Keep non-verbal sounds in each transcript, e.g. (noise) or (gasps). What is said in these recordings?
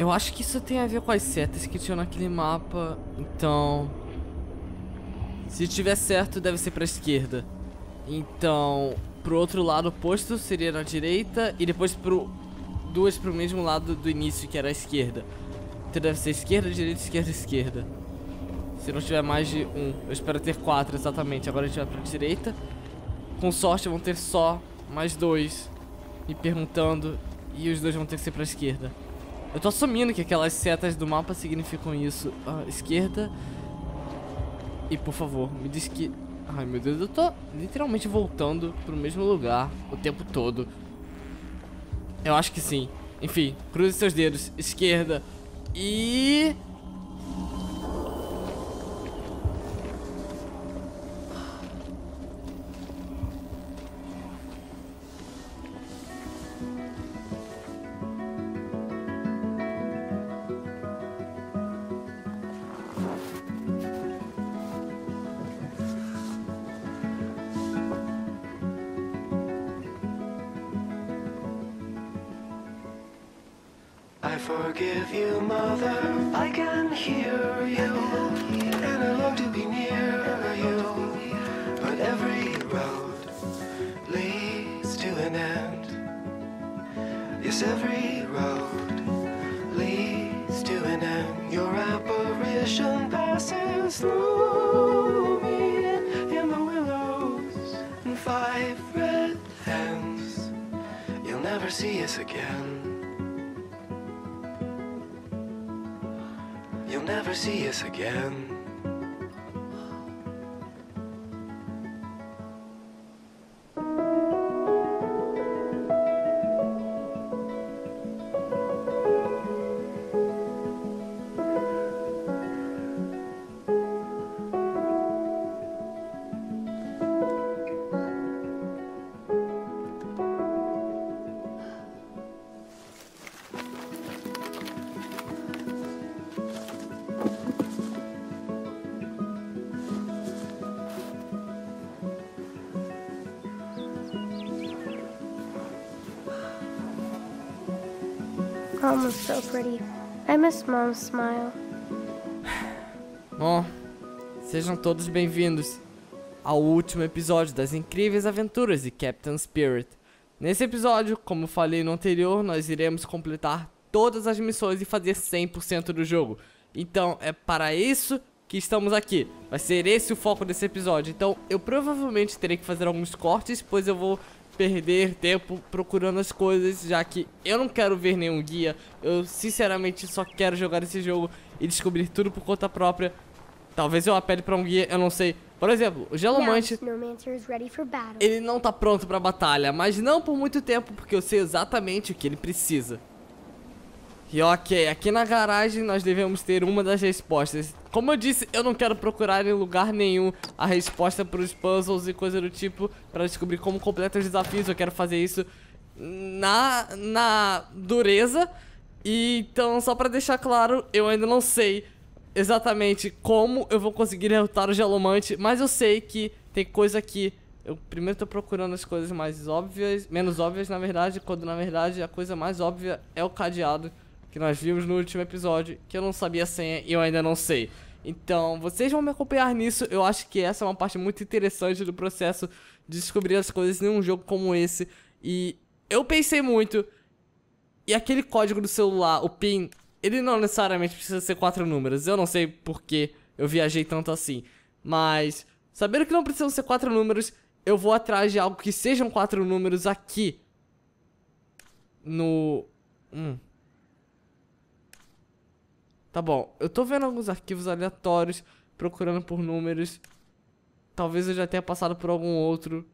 Eu acho que isso tem a ver com as setas que tinham naquele mapa. Então... Se tiver certo, deve ser pra esquerda. Então, pro outro lado oposto seria na direita. E depois pro... Duas pro mesmo lado do início, que era a esquerda. Então deve ser esquerda, direita, esquerda, esquerda. Se não tiver mais de um. Eu espero ter quatro, exatamente. Agora a gente vai pra direita. Com sorte vão ter só mais dois. Me perguntando. E os dois vão ter que ser pra esquerda. Eu tô assumindo que aquelas setas do mapa significam isso. Ah, esquerda. E por favor, me diz que... Ai meu Deus, eu tô literalmente voltando pro mesmo lugar o tempo todo. Eu acho que sim. Enfim, cruze seus dedos. Esquerda. E... forgive you, mother. I can hear you, and I long to be near you. But every road leads to an end. Yes, every road leads to an end. Your apparition passes through me in the willows and five red hands. You'll never see us again. never see us again. mom was so pretty. I miss mom's smile. Bom, sejam todos bem-vindos ao último episódio das incríveis aventuras de Captain Spirit. Nesse episódio, como falei no anterior, nós iremos completar todas as missões e fazer 100% do jogo. Então, é para isso que estamos aqui. Vai ser esse o foco desse episódio. Então, eu provavelmente terei que fazer alguns cortes, pois eu vou perder tempo procurando as coisas, já que eu não quero ver nenhum guia. Eu sinceramente só quero jogar esse jogo e descobrir tudo por conta própria. Talvez eu apele para um guia, eu não sei. Por exemplo, o Gelomante, ele não tá pronto pra batalha, mas não por muito tempo, porque eu sei exatamente o que ele precisa. E ok, aqui na garagem nós devemos ter uma das respostas. Como eu disse, eu não quero procurar em lugar nenhum a resposta para os puzzles e coisa do tipo para descobrir como completar os desafios. Eu quero fazer isso na, na dureza. E, então, só para deixar claro, eu ainda não sei exatamente como eu vou conseguir derrotar o Gelomante, mas eu sei que tem coisa aqui eu primeiro estou procurando as coisas mais óbvias, menos óbvias na verdade, quando na verdade a coisa mais óbvia é o cadeado que nós vimos no último episódio, que eu não sabia a senha e eu ainda não sei. Então, vocês vão me acompanhar nisso. Eu acho que essa é uma parte muito interessante do processo de descobrir as coisas em um jogo como esse. E eu pensei muito. E aquele código do celular, o PIN, ele não necessariamente precisa ser quatro números. Eu não sei por que eu viajei tanto assim. Mas, sabendo que não precisam ser quatro números, eu vou atrás de algo que sejam quatro números aqui. No. Hum. Tá bom, eu tô vendo alguns arquivos aleatórios, procurando por números. Talvez eu já tenha passado por algum outro.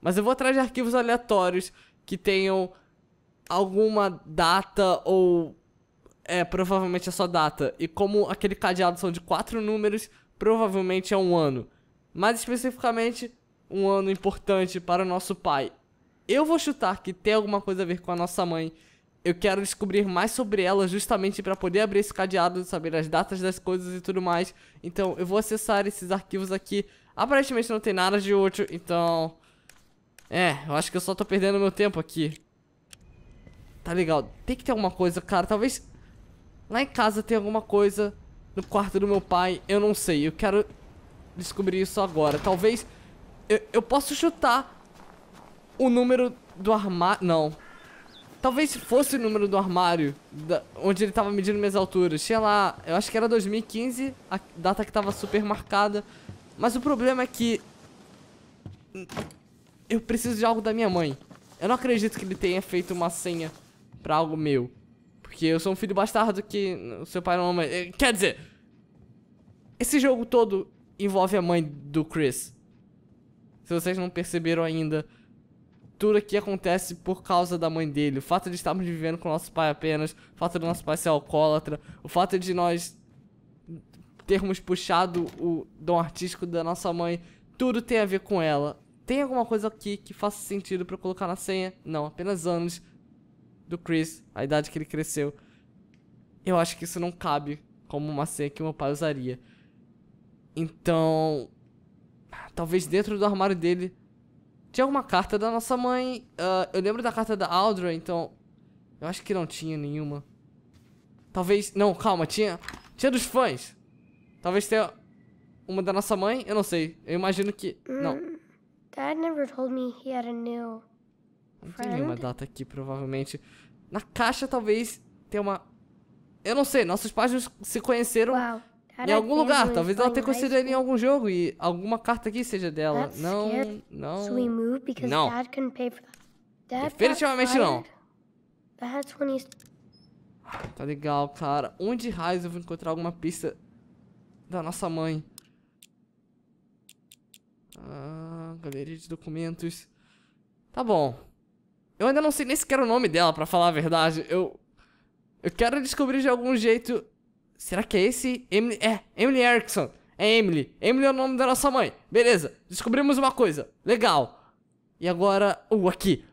Mas eu vou atrás de arquivos aleatórios que tenham alguma data ou... É, provavelmente é só data. E como aquele cadeado são de quatro números, provavelmente é um ano. Mais especificamente, um ano importante para o nosso pai. Eu vou chutar que tem alguma coisa a ver com a nossa mãe eu quero descobrir mais sobre ela justamente para poder abrir esse cadeado, saber as datas das coisas e tudo mais. Então eu vou acessar esses arquivos aqui. Aparentemente não tem nada de útil, então... É, eu acho que eu só tô perdendo meu tempo aqui. Tá legal. Tem que ter alguma coisa, cara. Talvez lá em casa tem alguma coisa no quarto do meu pai. Eu não sei. Eu quero descobrir isso agora. Talvez eu, eu possa chutar o número do armário... Não. Talvez fosse o número do armário da, onde ele tava medindo minhas alturas. Tinha lá, eu acho que era 2015, a data que tava super marcada. Mas o problema é que... Eu preciso de algo da minha mãe. Eu não acredito que ele tenha feito uma senha pra algo meu. Porque eu sou um filho bastardo que o seu pai não ama. Quer dizer, esse jogo todo envolve a mãe do Chris. Se vocês não perceberam ainda, que acontece por causa da mãe dele, o fato de estarmos vivendo com nosso pai apenas, o fato do nosso pai ser alcoólatra, o fato de nós termos puxado o dom artístico da nossa mãe, tudo tem a ver com ela. Tem alguma coisa aqui que faça sentido para colocar na senha? Não, apenas anos do Chris, a idade que ele cresceu. Eu acho que isso não cabe como uma senha que meu pai usaria. Então, talvez dentro do armário dele tinha alguma carta da nossa mãe. Uh, eu lembro da carta da Aldra, então. Eu acho que não tinha nenhuma. Talvez. Não, calma, tinha. Tinha dos fãs. Talvez tenha uma da nossa mãe, eu não sei. Eu imagino que. Hum, não. Dad never told me he had a new não tem nenhuma data aqui, provavelmente. Na caixa, talvez, tenha uma... Eu não sei, nossos pais se conheceram Uau. Caraca, em algum lugar, talvez ela tenha conseguido em algum jogo e alguma carta aqui seja dela. não, não. não. Definitivamente não. Ah, tá legal, cara. Onde raios eu vou encontrar alguma pista da nossa mãe? Ah, galeria de documentos. Tá bom. Eu ainda não sei nem sequer o nome dela, pra falar a verdade. Eu. Eu quero descobrir de algum jeito Será que é esse? Emily... É, Emily Erickson. É Emily. Emily é o nome da nossa mãe. Beleza, descobrimos uma coisa. Legal. E agora... Uh, aqui.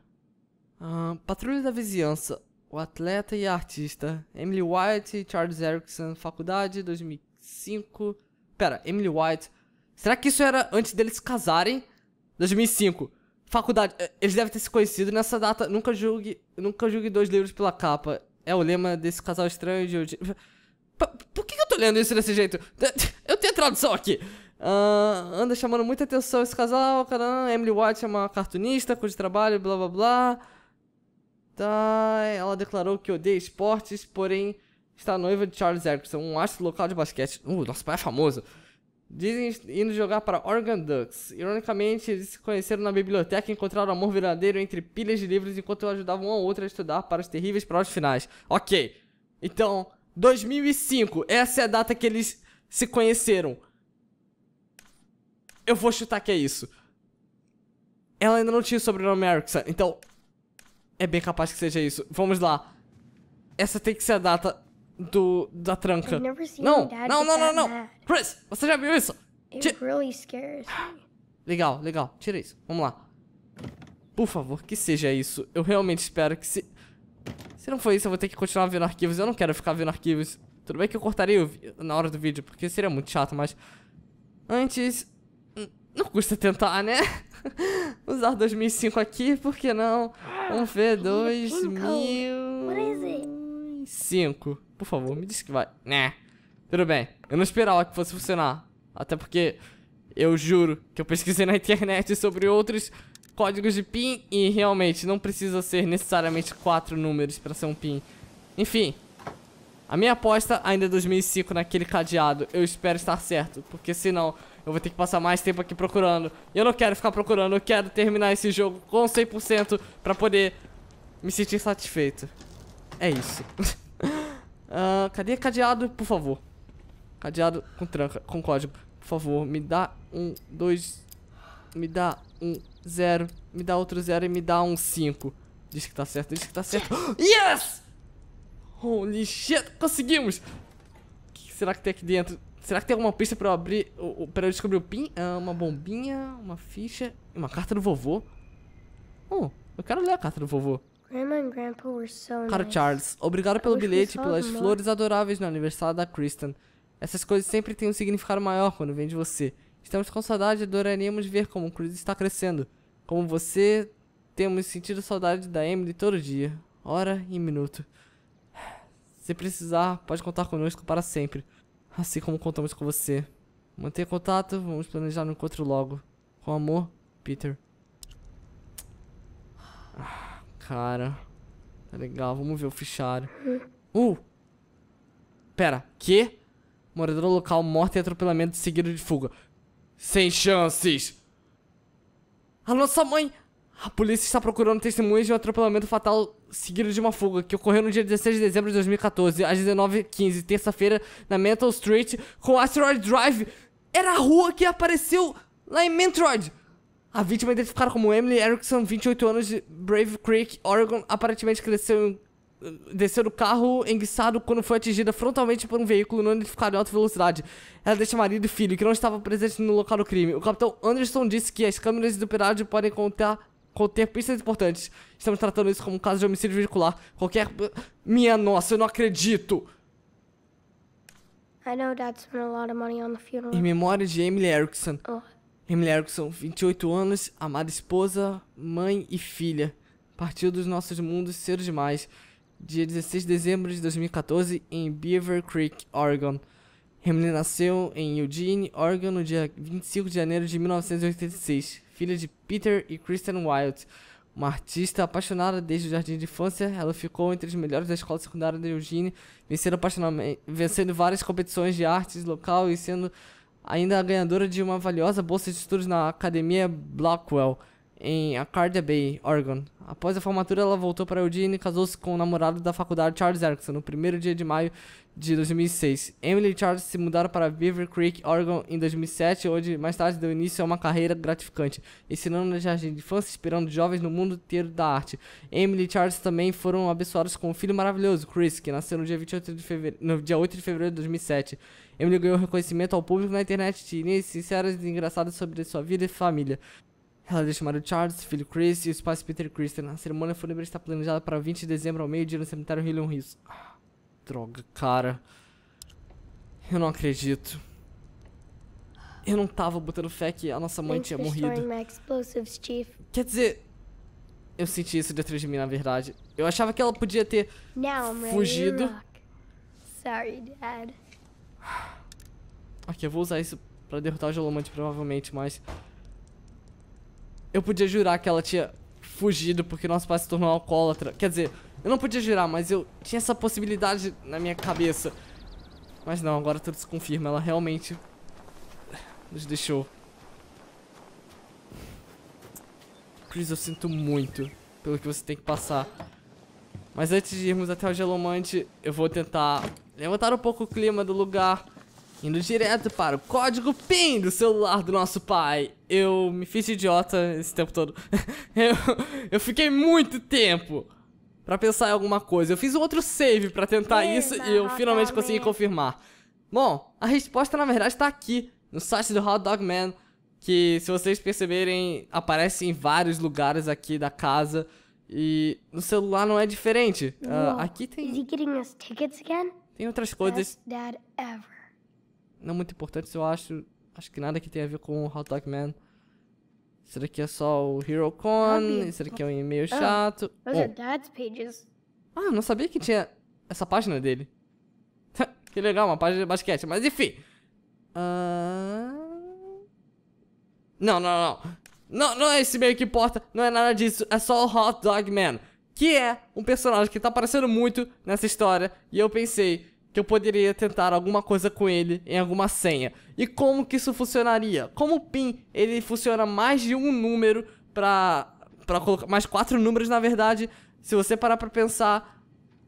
Uh, patrulha da vizinhança. O atleta e a artista. Emily White, Charles Erickson, faculdade, 2005. Pera, Emily White. Será que isso era antes deles se casarem? 2005. Faculdade. Eh, eles devem ter se conhecido nessa data. Nunca julgue, nunca julgue dois livros pela capa. É o lema desse casal estranho de hoje. (laughs) Por que eu tô lendo isso desse jeito? Eu tenho tradução aqui. Uh, anda chamando muita atenção esse casal. Caramba, Emily White é uma cartunista, cujo trabalho, blá blá blá. Tá, ela declarou que odeia esportes, porém está noiva de Charles Erickson, um astro local de basquete. Uh, nosso pai é famoso. Dizem indo jogar para Oregon Ducks. Ironicamente, eles se conheceram na biblioteca e encontraram amor verdadeiro entre pilhas de livros enquanto ajudavam um ao outro a estudar para os terríveis provas finais. Ok, então 2005. Essa é a data que eles se conheceram. Eu vou chutar que é isso. Ela ainda não tinha o sobrenome Erickson, então... É bem capaz que seja isso. Vamos lá. Essa tem que ser a data do da tranca. Não, não, não, não, não. Chris, você já viu isso? Legal, legal. Tira isso. Vamos lá. Por favor, que seja isso. Eu realmente espero que se... Se não for isso, eu vou ter que continuar vendo arquivos. Eu não quero ficar vendo arquivos. Tudo bem que eu cortaria na hora do vídeo, porque seria muito chato, mas... Antes... Não custa tentar, né? (laughs) Usar 2005 aqui, por que não? Vamos ver, 2005. Por favor, me diz que vai. Né? Tudo bem. Eu não esperava que fosse funcionar. Até porque eu juro que eu pesquisei na (laughs) internet sobre outros códigos de PIN e realmente não precisa ser necessariamente quatro números para ser um PIN. Enfim, a minha aposta ainda é 2005 naquele cadeado. Eu espero estar certo, porque senão eu vou ter que passar mais tempo aqui procurando. E eu não quero ficar procurando, eu quero terminar esse jogo com 100% para poder me sentir satisfeito. É isso. uh, (laughs) cadê cadeado, por favor? Cadeado com tranca, com código. Por favor, me dá um, dois... Me dá um, Zero. Me dá outro zero e me dá um cinco. Diz que tá certo, diz que tá certo. (gasps) Yes! Holy shit, conseguimos! O que será que tem aqui dentro? Será que tem alguma pista pra eu abrir, pra eu descobrir o pin? Ah, uma bombinha, uma ficha uma carta do vovô. Oh, eu quero ler a carta do vovô. Caro Charles, obrigado pelo bilhete e pelas flores adoráveis no aniversário da Kristen. Essas coisas sempre têm um significado maior quando vem de você. Estamos com saudade e adoraríamos ver como o Cruz está crescendo. Como você, temos sentido saudade da Emily todo dia, hora e minuto. Se precisar, pode contar conosco para sempre, assim como contamos com você. Mantenha contato, vamos planejar um encontro logo. Com amor, Peter. Ah, cara, tá legal, vamos ver o fichário. Uh! Pera, que? Morador local morto em atropelamento seguido de fuga. Sem chances. A nossa mãe... A polícia está procurando testemunhas de um atropelamento fatal seguido de uma fuga, que ocorreu no dia 16 de dezembro de 2014, às 19h15, terça-feira, na Mental Street, com Asteroid Drive. Era a rua que apareceu lá em Metroid. A vítima, identificada como Emily Erickson, 28 anos, de Brave Creek, Oregon, aparentemente cresceu em descer do carro enguiçado quando foi atingida frontalmente por um veículo não identificado em alta velocidade. Ela deixa marido e filho, que não estavam presentes no local do crime. O capitão Anderson disse que as câmeras do operário podem contar, conter pistas importantes. Estamos tratando isso como um caso de homicídio veicular. Qualquer... Minha nossa, eu não acredito! Em memória de Emily Erickson. Oh. Emily Erickson, 28 anos, amada esposa, mãe e filha. Partiu dos nossos mundos cedo demais dia 16 de dezembro de 2014, em Beaver Creek, Oregon. Hamlin nasceu em Eugene, Oregon, no dia 25 de janeiro de 1986, filha de Peter e Kristen Wild. Uma artista apaixonada desde o jardim de infância, ela ficou entre os melhores da escola secundária de Eugene, vencendo, vencendo várias competições de artes local e sendo ainda a ganhadora de uma valiosa bolsa de estudos na Academia Blackwell em Acadia Bay, Oregon. Após a formatura, ela voltou para Eugene e casou-se com o namorado da faculdade Charles Erickson no primeiro dia de maio de 2006. Emily e Charles se mudaram para Beaver Creek, Oregon em 2007, onde mais tarde deu início a uma carreira gratificante, ensinando na jardim de infância, inspirando jovens no mundo inteiro da arte. Emily e Charles também foram abençoados com um filho maravilhoso, Chris, que nasceu no dia, 28 de fevereiro, no dia 8 de fevereiro de 2007. Emily ganhou reconhecimento ao público na internet de linhas sinceras e engraçadas sobre sua vida e família. Ela o marido Charles, filho Chris e o espaço Peter Kristen. A cerimônia fúnebre está planejada para 20 de dezembro ao meio-dia no cemitério Hillion Hills. Ah, droga, cara. Eu não acredito. Eu não tava botando fé que a nossa mãe tinha morrido. Quer dizer, eu senti isso dentro de mim, na verdade. Eu achava que ela podia ter fugido. Sorry, Dad. Ok, (sighs) eu vou usar isso pra derrotar o Gelomante, provavelmente, mas eu podia jurar que ela tinha fugido porque nosso pai se tornou um alcoólatra. Quer dizer, eu não podia jurar, mas eu tinha essa possibilidade na minha cabeça. Mas não, agora tudo se confirma. Ela realmente nos deixou. Chris, eu sinto muito pelo que você tem que passar. Mas antes de irmos até o Gelomante, eu vou tentar levantar um pouco o clima do lugar Indo direto para o código PIN do celular do nosso pai. Eu me fiz idiota esse tempo todo. (laughs) eu, eu fiquei muito tempo para pensar em alguma coisa. Eu fiz um outro save para tentar isso e eu finalmente consegui confirmar. Bom, a resposta na verdade está aqui, no site do Hot Dog Man, que se vocês perceberem, aparece em vários lugares aqui da casa. E no celular não é diferente. Uh, aqui tem. Tem outras coisas. Best dad ever não muito importantes, eu acho. Acho que nada que tenha a ver com Hot Dog Man. será que é só o HeroCon, será que é um e-mail ah. chato. Oh, those oh. are dad's pages. Ah, eu não sabia que tinha essa página dele. (laughs) que legal, uma página de basquete, mas enfim. Uh... Não, não, não. Não, não é esse meio que importa, não é nada disso, é só o Hot Dog Man, que é um personagem que tá aparecendo muito nessa história, e eu pensei, que eu poderia tentar alguma coisa com ele em alguma senha. E como que isso funcionaria? Como o PIN ele funciona mais de um número para para colocar mais quatro números na verdade, se você parar para pensar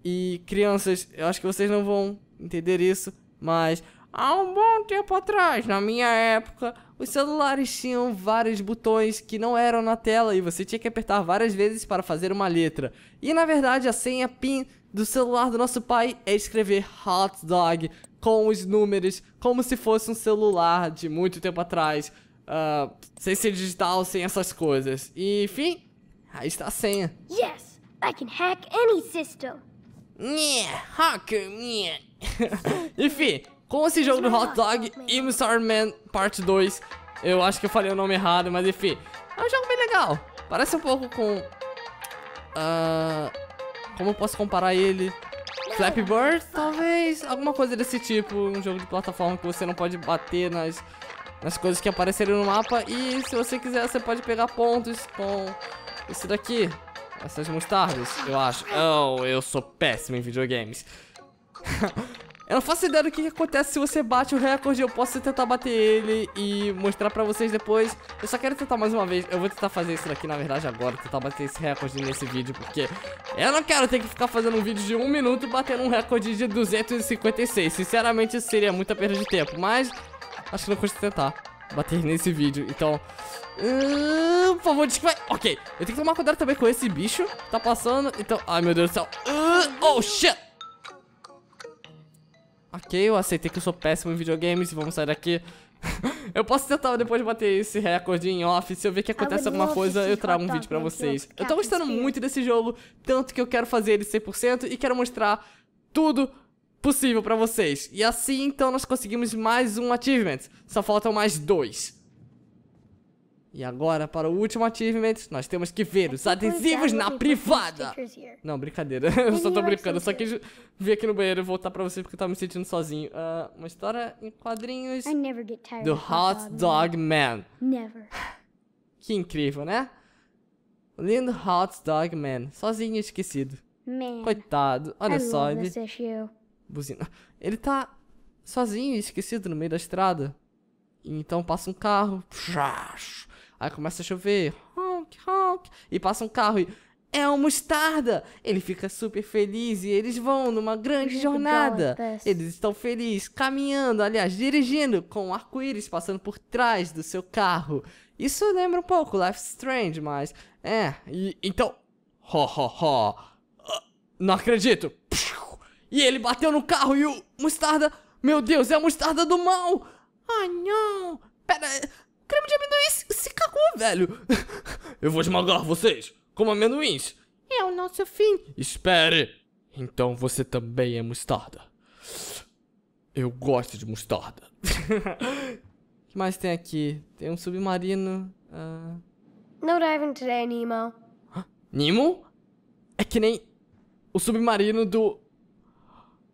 e crianças, eu acho que vocês não vão entender isso, mas há um bom tempo atrás, na minha época, os celulares tinham vários botões que não eram na tela e você tinha que apertar várias vezes para fazer uma letra. E na verdade a senha PIN do celular do nosso pai é escrever hot dog com os números, como se fosse um celular de muito tempo atrás, uh, sem ser digital, sem essas coisas. E, enfim, aí está a senha. Yes, I can hack any system. Yeah, hack yeah (laughs) enfim, com esse jogo do Hot Dog e Man Parte 2, eu acho que eu falei o nome errado, mas enfim, é um jogo bem legal. Parece um pouco com... Uh, como eu posso comparar ele? Flappy Bird, talvez? Alguma coisa desse tipo, um jogo de plataforma que você não pode bater nas, nas coisas que aparecerem no mapa. E se você quiser, você pode pegar pontos com esse daqui. Essas mostardas, eu acho. Oh, eu sou péssimo em videogames. (laughs) Eu não faço ideia do que, que acontece se você bate o recorde. Eu posso tentar bater ele e mostrar pra vocês depois. Eu só quero tentar mais uma vez. Eu vou tentar fazer isso daqui, na verdade, agora. Tentar bater esse recorde nesse vídeo, porque... Eu não quero ter que ficar fazendo um vídeo de um minuto batendo um recorde de 256. Sinceramente, isso seria muita perda de tempo. Mas, acho que não custa tentar bater nesse vídeo. Então... Uh, por favor, desculpa. Ok, eu tenho que tomar cuidado também com esse bicho. Tá passando, então... Ai, meu Deus do céu. Uh, oh, shit! Ok, eu aceitei que eu sou péssimo em videogames e vamos sair daqui. (laughs) eu posso tentar depois bater esse recorde em off. Se eu ver que acontece ah, alguma coisa, eu trago um vídeo pra tá, vocês. Eu tô gostando muito desse jogo, tanto que eu quero fazer ele 100% e quero mostrar tudo possível pra vocês. E assim, então, nós conseguimos mais um achievement. Só faltam mais dois. E agora, para o último achievement, nós temos que ver os é, adesivos na é, privada. Não, brincadeira. (laughs) Eu só tô brincando. Eu só quis vir aqui no banheiro e voltar pra você porque eu tava me sentindo sozinho. Uh, uma história em quadrinhos do Hot Dog Man. Never. (sighs) Que incrível, né? O lindo Hot Dog Man. Sozinho e esquecido. Man, Coitado. Olha só. Ele... Buzina. Ele tá sozinho e esquecido no meio da estrada. Então passa um carro. Aí começa a chover. Honk, honk. E passa um carro e. É o Mostarda! Ele fica super feliz e eles vão numa grande jornada. Eles estão felizes, caminhando, aliás, dirigindo com um arco-íris passando por trás do seu carro. Isso lembra um pouco Life Strange, mas. É, e, então. Ho, ho, ho! Não acredito! E ele bateu no carro e o Mostarda. Meu Deus, é a Mostarda do mal! Ai, não! Pera creme de amendoim se cagou, velho. (laughs) Eu vou esmagar vocês, como amendoins. É o nosso fim. Espere. Então você também é mostarda. Eu gosto de mostarda. O (laughs) que mais tem aqui? Tem um submarino. Uh... No diving today, Nemo. Nemo? É que nem o submarino do.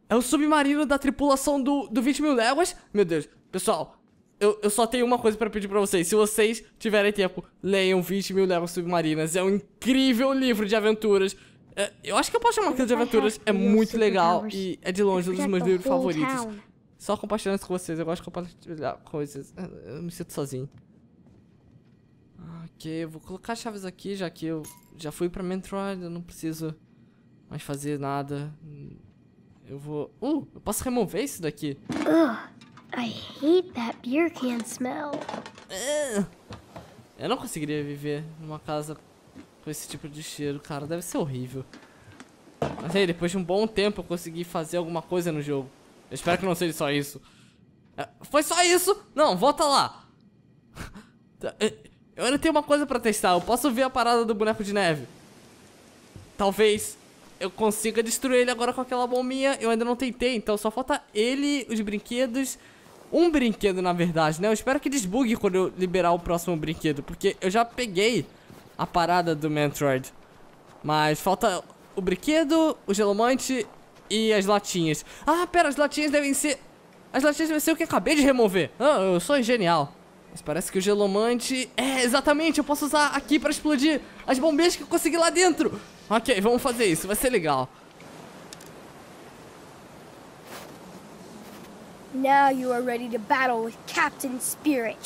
É o submarino da tripulação do, do 20 mil léguas? Meu Deus, pessoal, eu, eu só tenho uma coisa para pedir para vocês. Se vocês tiverem tempo, leiam 20 mil léguas submarinas. É um incrível livro de aventuras. É, eu acho que eu posso chamar aquilo de aventuras. É muito legal e é de longe um dos meus livros favoritos. Só compartilhando isso com vocês. Eu gosto de compartilhar coisas. Eu me sinto sozinho. Ah, ok, vou colocar as chaves aqui, já que eu já fui pra Metroid. Eu não preciso mais fazer nada. Eu vou... Uh, eu posso remover isso daqui. Uh. I hate that beer can smell. É, eu não conseguiria viver numa casa com esse tipo de cheiro, cara. Deve ser horrível. Mas aí, depois de um bom tempo, eu consegui fazer alguma coisa no jogo. Eu espero que não seja só isso. É, foi só isso? Não, volta lá. (laughs) Eu ainda tenho uma coisa pra testar. Eu posso ver a parada do boneco de neve. Talvez eu consiga destruir ele agora com aquela bombinha. Eu ainda não tentei, então só falta ele, os brinquedos um brinquedo, na verdade, né? Eu espero que desbugue quando eu liberar o próximo brinquedo, porque eu já peguei a parada do Mantroid. Mas falta o brinquedo, o gelomante e as latinhas. Ah, pera, as latinhas devem ser... As latinhas devem ser o que eu acabei de remover. Ah, eu sou genial. Mas parece que o gelomante... É, exatamente, eu posso usar aqui pra explodir as bombeiras que eu consegui lá dentro. Ok, vamos fazer isso, vai ser legal. Now you are ready to battle with Captain Spirit.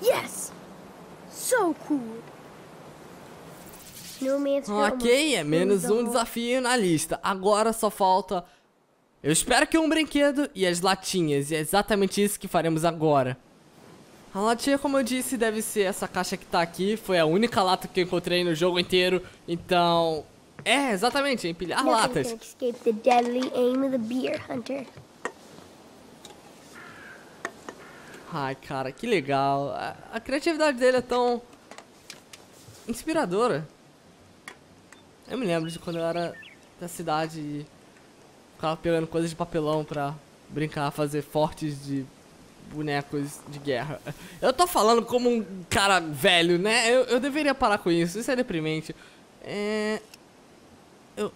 Yes! So cool! Ok, é menos um desafio na lista. Agora só falta eu espero que um brinquedo e as latinhas, e é exatamente isso que faremos agora. A latinha, como eu disse, deve ser essa caixa que tá aqui. Foi a única lata que eu encontrei no jogo inteiro, então... É, exatamente, é empilhar Nothing latas. deadly aim of the beer hunter. Ai, cara, que legal. A, a criatividade dele é tão... inspiradora. Eu me lembro de quando eu era da cidade e Ficava pegando coisas de papelão pra brincar, fazer fortes de bonecos de guerra. Eu tô falando como um cara velho, né? Eu, eu deveria parar com isso, isso é deprimente. É... Eu...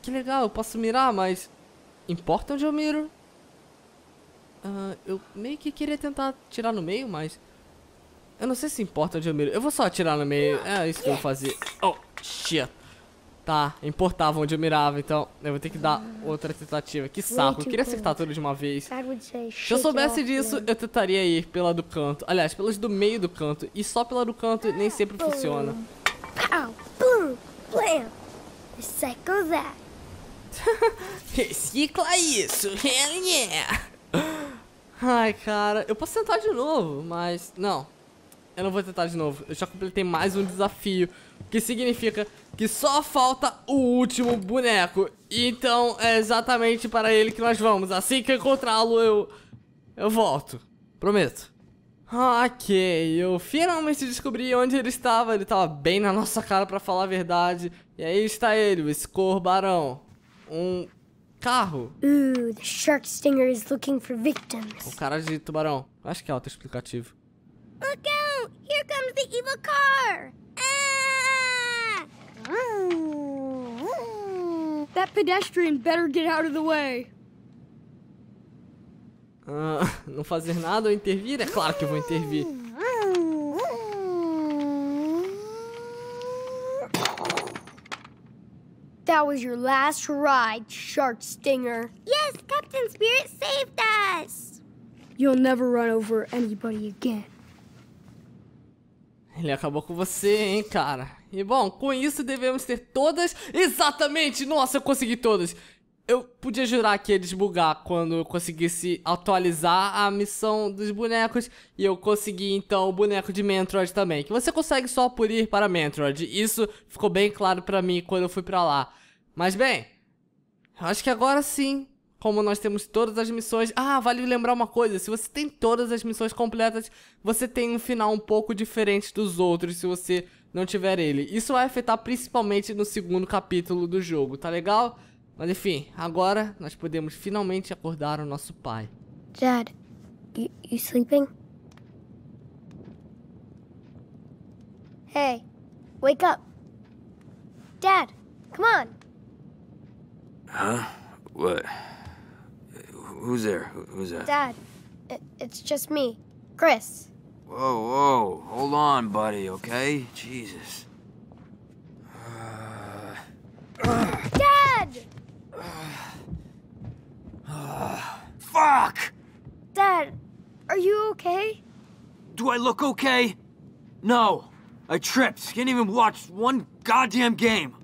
Que legal, eu posso mirar, mas... Importa onde eu miro? Uh, eu meio que queria tentar tirar no meio, mas... Eu não sei se importa onde eu miro. Eu vou só atirar no meio. É isso que eu vou fazer. Oh, shit. Tá, importava onde eu mirava, então eu vou ter que dar outra tentativa. Que saco, eu queria acertar tudo de uma vez. Se eu soubesse disso, eu tentaria ir pela do canto. Aliás, pelas do meio do canto. E só pela do canto nem sempre funciona. É (laughs) Recicla isso, hell yeah! Ai, cara, eu posso tentar de novo, mas não, eu não vou tentar de novo. Eu já completei mais um desafio. O que significa que só falta o último boneco. Então é exatamente para ele que nós vamos. Assim que encontrá-lo, eu... Eu volto. Prometo. Ok, eu finalmente descobri onde ele estava. Ele estava bem na nossa cara, para falar a verdade. E aí está ele, o escorbarão. Um carro. Ooh, the shark stinger is looking for victims. O cara de tubarão. Acho que é autoexplicativo. Look out! Here comes the evil car! Ah! That pedestrian better get out of the way. Ah, (laughs) não fazer nada ou intervir? É claro que eu vou intervir. That was your last ride, Shark Stinger. Yes, Captain Spirit saved us. You'll never run over anybody again. Ele acabou com você, hein, cara. E bom, com isso devemos ter todas. Exatamente! Nossa, eu consegui todas! Eu podia jurar que ia desbugar quando eu conseguisse atualizar a missão dos bonecos. E eu consegui, então, o boneco de Mentroid também. Que você consegue só por ir para Mentroid. Isso ficou bem claro pra mim quando eu fui pra lá. Mas bem, eu acho que agora sim como nós temos todas as missões. Ah, vale lembrar uma coisa: se você tem todas as missões completas, você tem um final um pouco diferente dos outros se você não tiver ele. Isso vai afetar principalmente no segundo capítulo do jogo, tá legal? Mas enfim, agora nós podemos finalmente acordar o nosso pai. Dad, you, you sleeping? Hey, wake up. Dad, come on. Huh? What? Who's there? Who's that? Dad, it, it's just me, Chris. Whoa, whoa. Hold on, buddy, okay? Jesus. Dad! fuck! Dad, are you okay? Do I look okay? No. I tripped. Can't even watch one goddamn game.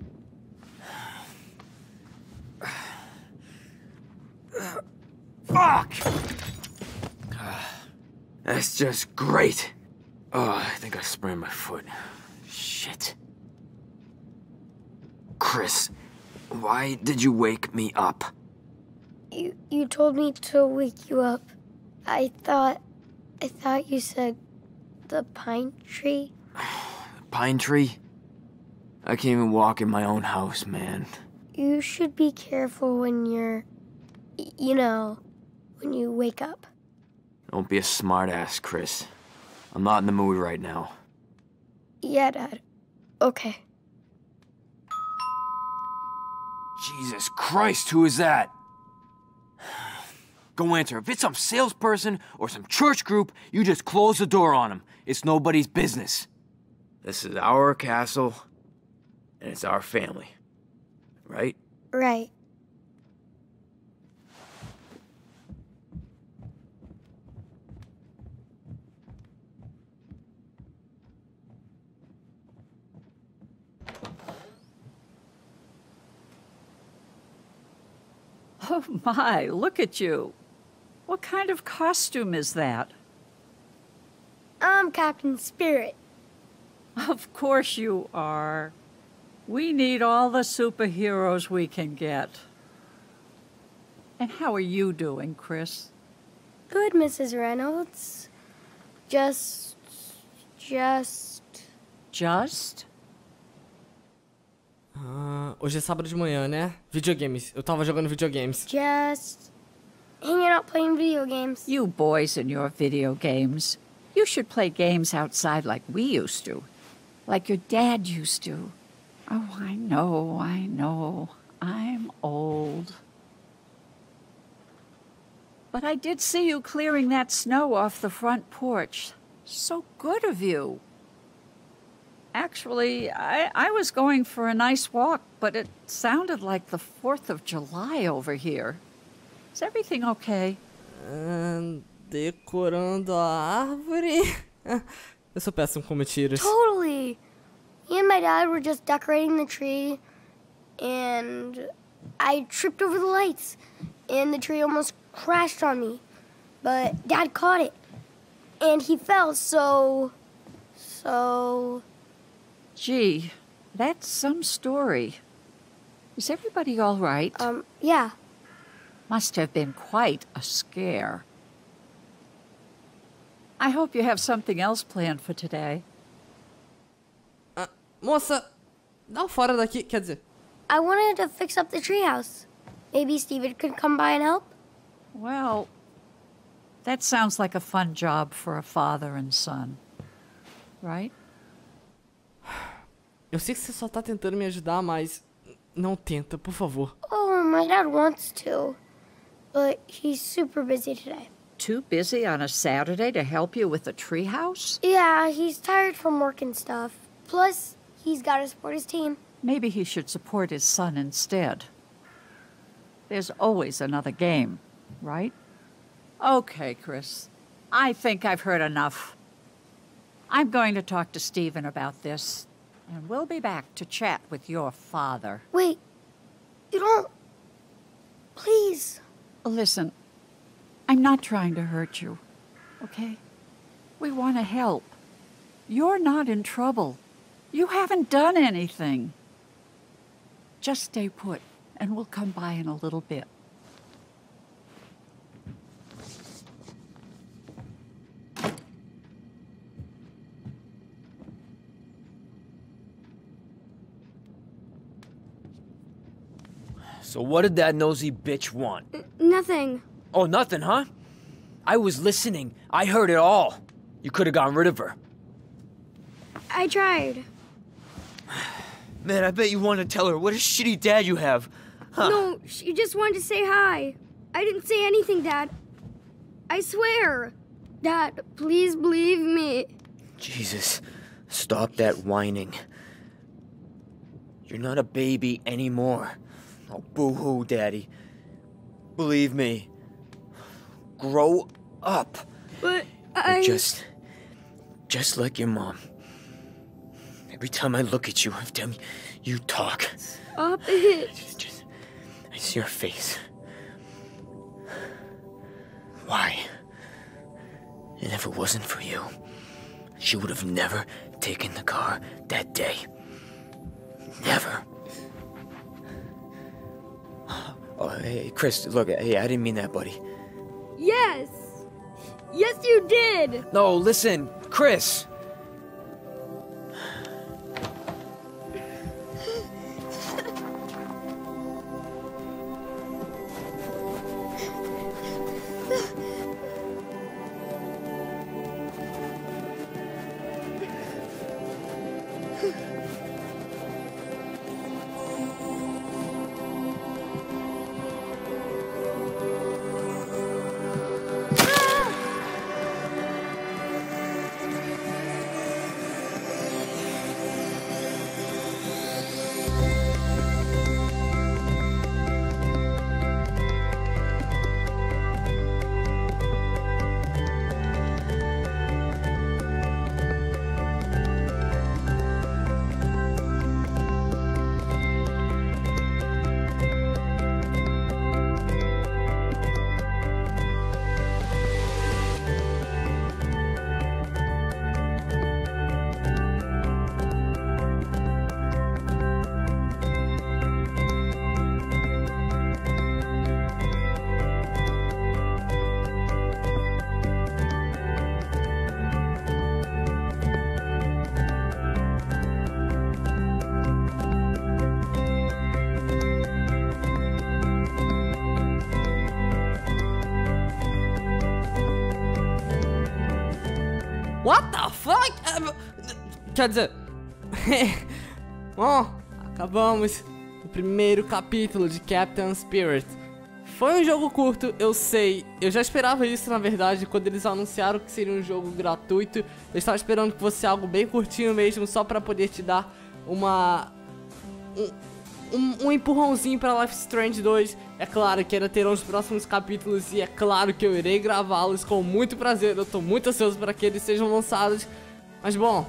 Fuck! Ah, that's just great. Oh, I think I sprained my foot. Shit. Chris, why did you wake me up? You, you told me to wake you up. I thought, I thought you said the pine tree. (sighs) pine tree? I can't even walk in my own house, man. You should be careful when you're, you know, when you wake up. Don't be a smartass, Chris. I'm not in the mood right now. Yeah, Dad. Okay. Jesus Christ, who is that? Go answer. If it's some salesperson or some church group, you just close the door on them. It's nobody's business. This is our castle, and it's our family. Right? Right. (laughs) Oh my, look at you. What kind of costume is that? I'm um, Captain Spirit. Of course you are. We need all the superheroes we can get. And how are you doing, Chris? Good, Mrs. Reynolds. Just. just. Just? Ah, hoje é sábado de manhã, né? Videogames. Eu tava jogando videogames. Just hanging out playing video games. You boys and your video games. You should play games outside like we used to. Like your dad used to. Oh, I know, I know. I'm old. But I did see you clearing that snow off the front porch. So good of you. Actually, I, I was going for a nice walk, but it sounded like the 4th of July over here. Is everything okay? Uh, decorando a árvore? (laughs) Eu sou péssimo com mentiras. Totally! Me and my dad were just decorating the tree, and I tripped over the lights, and the tree almost crashed on me. But dad caught it, and he fell, so. so. Gee, that's some story. Is everybody all right? Um, yeah. Must have been quite a scare. I hope you have something else planned for today. Uh, moça, não fora daqui, quer dizer. I wanted to fix up the treehouse. Maybe Steven could come by and help? Well, that sounds like a fun job for a father and son, right? Eu sei que você só tá tentando me ajudar, mas não tenta, por favor. Oh, my dad wants to, but he's super busy today. Too busy on a Saturday to help you with the treehouse? Yeah, he's tired from work and stuff. Plus, he's got to support his team. Maybe he should support his son instead. There's always another game, right? Okay, Chris. I think I've heard enough. I'm going to talk to Steven about this. And we'll be back to chat with your father. Wait. You don't... Please. Listen, I'm not trying to hurt you, okay? We want to help. You're not in trouble. You haven't done anything. Just stay put, and we'll come by in a little bit. So what did that nosy bitch want? N nothing. Oh, nothing, huh? I was listening. I heard it all. You could have gotten rid of her. I tried. Man, I bet you wanted to tell her what a shitty dad you have. Huh. No, she just wanted to say hi. I didn't say anything, Dad. I swear. Dad, please believe me. Jesus, stop that whining. You're not a baby anymore. Oh, boo-hoo, Daddy. Believe me. Grow up. But I... You're just... Just like your mom. Every time I look at you, I I've done. you talk... Stop it! Just, just, I see your face. Why? And if it wasn't for you, she would have never taken the car that day. Never. Oh, hey, Chris, look, hey, I didn't mean that, buddy. Yes! Yes, you did! No, listen, Chris! Ai, ah, quer dizer... (laughs) Bom, acabamos o primeiro capítulo de Captain Spirit. Foi um jogo curto, eu sei. Eu já esperava isso, na verdade, quando eles anunciaram que seria um jogo gratuito. Eu estava esperando que fosse algo bem curtinho mesmo, só para poder te dar uma... Um, um, um empurrãozinho para Life Strange 2. É claro que ainda terão os próximos capítulos e é claro que eu irei gravá-los com muito prazer. Eu estou muito ansioso para que eles sejam lançados. Mas bom,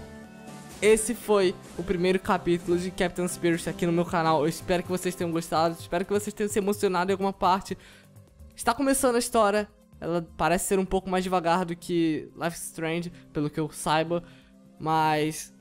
esse foi o primeiro capítulo de Captain Spirit aqui no meu canal. Eu espero que vocês tenham gostado, espero que vocês tenham se emocionado em alguma parte. Está começando a história, ela parece ser um pouco mais devagar do que Life Strange, pelo que eu saiba, mas...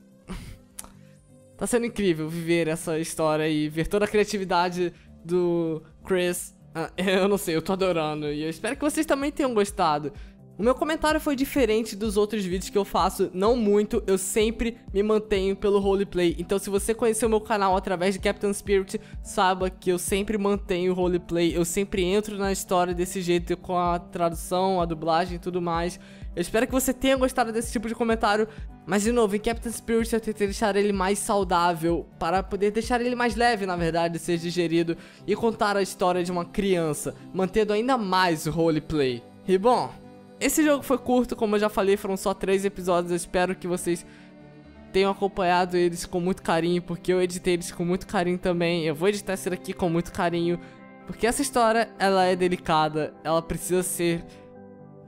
(laughs) tá sendo incrível viver essa história e ver toda a criatividade do Chris. Ah, (laughs) eu não sei, eu tô adorando e eu espero que vocês também tenham gostado. O meu comentário foi diferente dos outros vídeos que eu faço, não muito, eu sempre me mantenho pelo roleplay. Então se você conheceu o meu canal através de Captain Spirit, saiba que eu sempre mantenho o roleplay, eu sempre entro na história desse jeito com a tradução, a dublagem e tudo mais. Eu espero que você tenha gostado desse tipo de comentário, mas de novo, em Captain Spirit eu tentei deixar ele mais saudável, para poder deixar ele mais leve, na verdade, ser digerido, e contar a história de uma criança, mantendo ainda mais o roleplay. E bom, esse jogo foi curto, como eu já falei, foram só três episódios. Eu espero que vocês tenham acompanhado eles com muito carinho, porque eu editei eles com muito carinho também. Eu vou editar esse daqui com muito carinho, porque essa história ela é delicada, ela precisa ser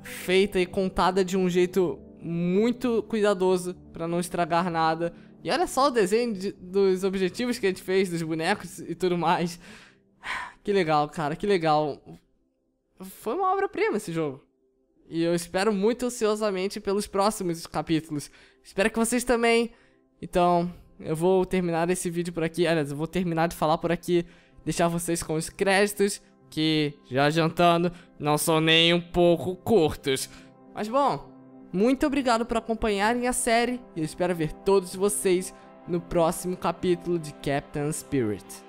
feita e contada de um jeito muito cuidadoso para não estragar nada. E olha só o desenho de, dos objetivos que a gente fez, dos bonecos e tudo mais. (sighs) Que legal, cara, que legal. Foi uma obra-prima esse jogo. E eu espero muito ansiosamente pelos próximos capítulos. Espero que vocês também. Então, eu vou terminar esse vídeo por aqui. Aliás, eu vou terminar de falar por aqui. Deixar vocês com os créditos, que, já jantando, não são nem um pouco curtos. Mas bom, muito obrigado por acompanharem a série. E eu espero ver todos vocês no próximo capítulo de Captain Spirit.